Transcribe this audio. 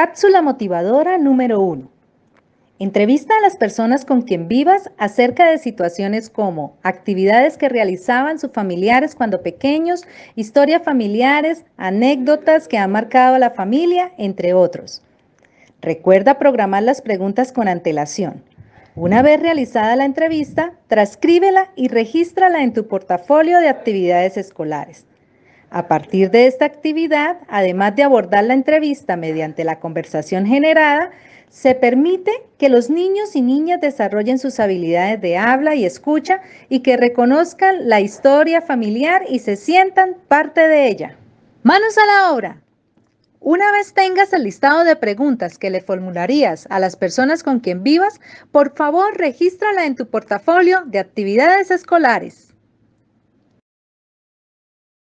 Cápsula motivadora número 1. Entrevista a las personas con quien vivas acerca de situaciones como actividades que realizaban sus familiares cuando pequeños, historias familiares, anécdotas que han marcado a la familia, entre otros. Recuerda programar las preguntas con antelación. Una vez realizada la entrevista, transcríbela y regístrala en tu portafolio de actividades escolares. A partir de esta actividad, además de abordar la entrevista mediante la conversación generada, se permite que los niños y niñas desarrollen sus habilidades de habla y escucha y que reconozcan la historia familiar y se sientan parte de ella. Manos a la obra. Una vez tengas el listado de preguntas que le formularías a las personas con quien vivas, por favor regístrala en tu portafolio de actividades escolares.